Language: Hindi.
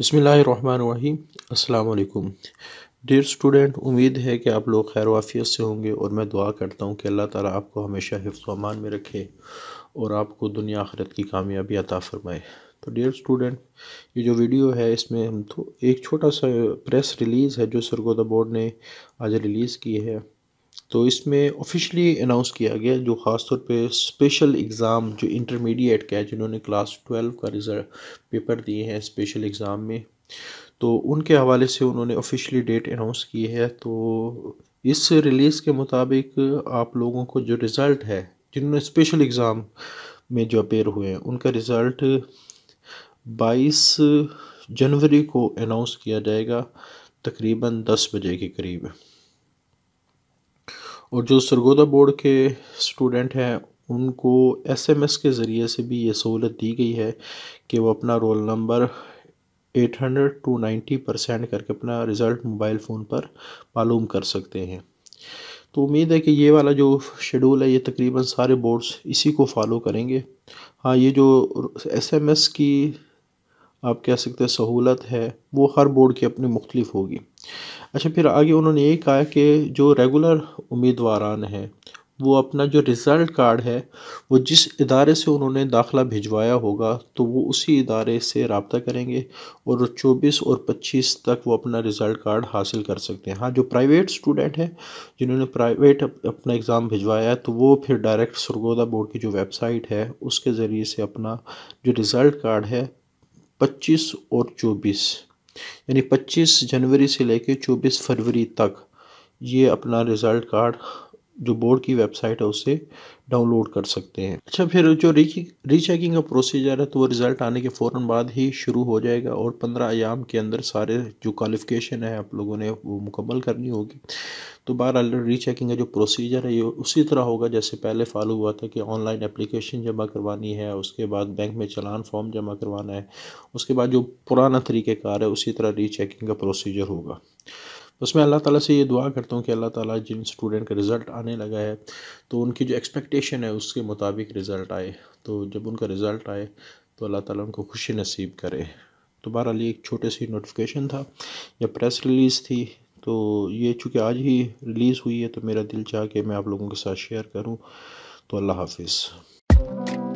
बिसमीम् अल्लाम डियर स्टूडेंट उम्मीद है कि आप लोग खैर वाफियत से होंगे और मैं दुआ करता हूँ कि अल्लाह ताला आपको हमेशा हिफ्स अमान में रखे और आपको दुनिया आखरत की कामयाबी अता फरमाए तो डियर स्टूडेंट ये जो वीडियो है इसमें हम तो एक छोटा सा प्रेस रिलीज़ है जो सरगोदा बोर्ड ने आज रिलीज़ की है तो इसमें ऑफिशियली अनाउंस किया गया जो ख़ास तौर पे स्पेशल एग्ज़ाम जो इंटरमीडिएट का है जिन्होंने क्लास ट्वेल्व का रिजल्ट पेपर दिए हैं स्पेशल एग्ज़ाम में तो उनके हवाले से उन्होंने ऑफिशियली डेट अनाउंस की है तो इस रिलीज़ के मुताबिक आप लोगों को जो रिज़ल्ट है जिन्होंने स्पेशल एग्ज़ाम में जो अपेयर हुए हैं उनका रिज़ल्ट 22 जनवरी को अनाउंस किया जाएगा तकरीबन 10 बजे के करीब और जो सरगोदा बोर्ड के स्टूडेंट हैं उनको एसएमएस के ज़रिए से भी ये सहूलत दी गई है कि वो अपना रोल नंबर 800 टू 90 परसेंट करके अपना रिज़ल्ट मोबाइल फ़ोन पर मालूम कर सकते हैं तो उम्मीद है कि ये वाला जो शेड्यूल है ये तकरीबन सारे बोर्ड्स इसी को फॉलो करेंगे हाँ ये जो एसएमएस की आप कह सकते हैं सहूलत है वो हर बोर्ड की अपनी मुख्तलिफ होगी अच्छा फिर आगे उन्होंने ये कहा कि जो रेगुलर उम्मीदवारान हैं वो अपना जो रिज़ल्ट कार्ड है वो जिस इदारे से उन्होंने दाखिला भिजवाया होगा तो वो उसी इदारे से रबता करेंगे और चौबीस और पच्चीस तक वो अपना रिज़ल्ट कार्ड हासिल कर सकते हैं हाँ जो प्राइवेट स्टूडेंट हैं जिन्होंने प्राइवेट अपना एग्ज़ाम भिजवाया है तो वो फिर डायरेक्ट सरगोदा बोर्ड की जो वेबसाइट है उसके ज़रिए से अपना जो रिज़ल्ट कार्ड है पच्चीस और चौबीस यानी पच्चीस जनवरी से लेकर चौबीस फरवरी तक ये अपना रिज़ल्ट कार्ड जो बोर्ड की वेबसाइट है उससे डाउनलोड कर सकते हैं अच्छा फिर जो रीचेकिंग का प्रोसीजर है तो वो रिज़ल्ट आने के फ़ौर बाद ही शुरू हो जाएगा और पंद्रह आयाम के अंदर सारे जो क्वालिफिकेशन है आप लोगों ने वो मुकम्मल करनी होगी तो री रीचेकिंग का जो प्रोसीजर है ये उसी तरह होगा जैसे पहले फॉलो हुआ था कि ऑनलाइन एप्लीकेशन जमा करवानी है उसके बाद बैंक में चलान फॉर्म जमा करवाना है उसके बाद जो पुराना तरीक़ेकार है उसी तरह रीचेकिंग का प्रोसीजर होगा उसमें अल्लाह ताला से ये दुआ करता हूँ कि अल्लाह ताला जिन स्टूडेंट का रिज़ल्ट आने लगा है तो उनकी जो एक्सपेक्टेशन है उसके मुताबिक रिज़ल्ट आए तो जब उनका रिज़ल्ट आए तो अल्लाह ताला उनको खुशी नसीब करे तो बहरहाल ये एक छोटे सी नोटिफिकेशन था या प्रेस रिलीज़ थी तो ये चूँकि आज ही रिलीज़ हुई है तो मेरा दिल चाह के मैं आप लोगों के साथ शेयर करूँ तो अल्लाह हाफिज़